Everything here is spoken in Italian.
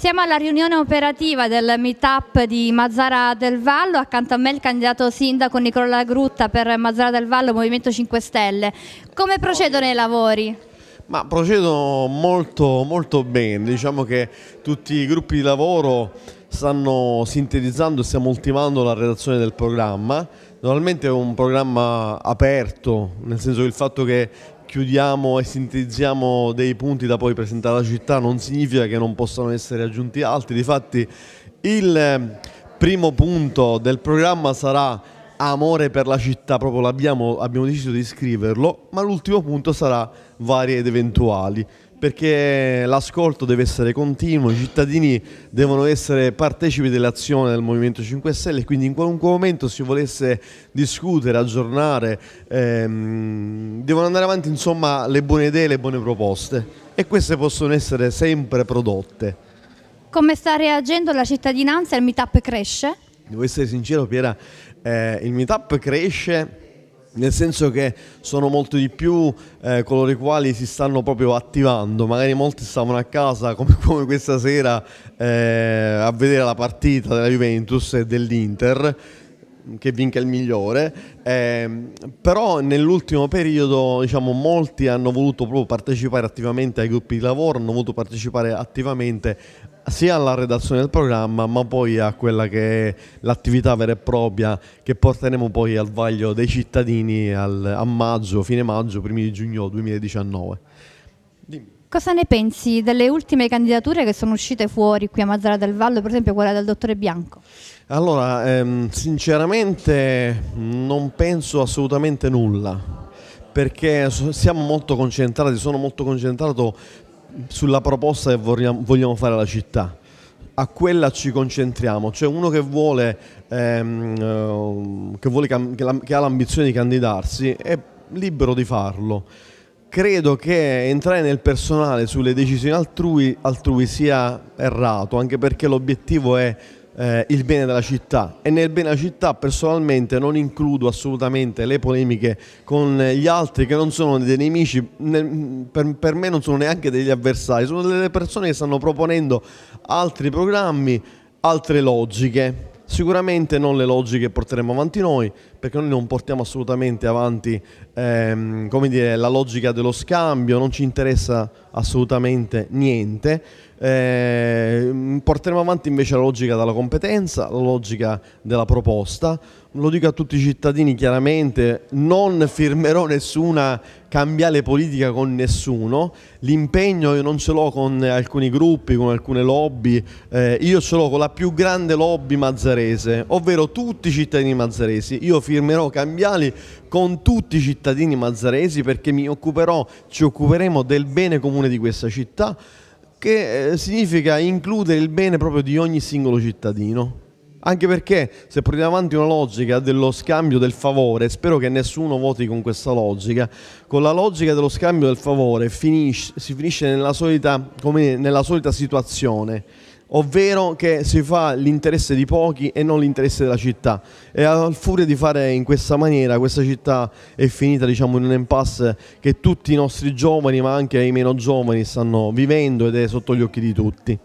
Siamo alla riunione operativa del meetup di Mazzara del Vallo, accanto a me il candidato sindaco Nicola Grutta per Mazzara del Vallo Movimento 5 Stelle. Come procedono i lavori? Ma procedono molto, molto bene, diciamo che tutti i gruppi di lavoro stanno sintetizzando e stiamo ultimando la redazione del programma. Normalmente è un programma aperto, nel senso che il fatto che chiudiamo e sintetizziamo dei punti da poi presentare alla città non significa che non possano essere aggiunti altri, difatti il eh, primo punto del programma sarà amore per la città, proprio abbiamo deciso di scriverlo, ma l'ultimo punto sarà varie ed eventuali perché l'ascolto deve essere continuo, i cittadini devono essere partecipi dell'azione del Movimento 5 Stelle, quindi in qualunque momento si volesse discutere, aggiornare, ehm, devono andare avanti insomma le buone idee, le buone proposte e queste possono essere sempre prodotte. Come sta reagendo la cittadinanza? e Il meetup cresce? Devo essere sincero Piera, eh, il meetup cresce nel senso che sono molto di più eh, coloro i quali si stanno proprio attivando, magari molti stavano a casa come, come questa sera eh, a vedere la partita della Juventus e dell'Inter che vinca il migliore, eh, però nell'ultimo periodo diciamo, molti hanno voluto proprio partecipare attivamente ai gruppi di lavoro, hanno voluto partecipare attivamente sia alla redazione del programma ma poi a quella che è l'attività vera e propria che porteremo poi al vaglio dei cittadini al, a maggio, fine maggio, primi di giugno 2019. Dimmi. Cosa ne pensi delle ultime candidature che sono uscite fuori qui a Mazzara del Vallo, per esempio quella del dottore Bianco? Allora, ehm, sinceramente non penso assolutamente nulla, perché siamo molto concentrati, sono molto concentrato sulla proposta che vogliamo fare alla città a quella ci concentriamo, cioè uno che, vuole, ehm, ehm che, vuole che, che ha l'ambizione di candidarsi è libero di farlo credo che entrare nel personale sulle decisioni altrui, altrui sia errato, anche perché l'obiettivo è eh, il bene della città e nel bene della città personalmente non includo assolutamente le polemiche con gli altri che non sono dei nemici, ne, per, per, me non sono neanche degli avversari, sono delle persone che stanno proponendo altri programmi, altre logiche. Sicuramente non le logiche che porteremo avanti noi, perché noi non portiamo assolutamente avanti ehm, dire, la logica dello scambio, non ci interessa assolutamente niente. Eh, porteremo avanti invece la logica della competenza, la logica della proposta. Lo dico a tutti i cittadini chiaramente, non firmerò nessuna cambiare politica con nessuno, l'impegno io non ce l'ho con alcuni gruppi, con alcune lobby, eh, io ce l'ho con la più grande lobby mazzarese, ovvero tutti i cittadini mazzaresi. Io firmerò cambiali con tutti i cittadini mazzaresi perché mi occuperò, ci occuperemo del bene comune di questa città, che eh, significa includere il bene proprio di ogni singolo cittadino. Anche perché se portiamo avanti una logica dello scambio del favore, spero che nessuno voti con questa logica, con la logica dello scambio del favore finisce, si finisce nella solita, nella solita situazione, ovvero che si fa l'interesse di pochi e non l'interesse della città. E al furia di fare in questa maniera, questa città è finita diciamo, in un impasse che tutti i nostri giovani, ma anche i meno giovani, stanno vivendo ed è sotto gli occhi di tutti.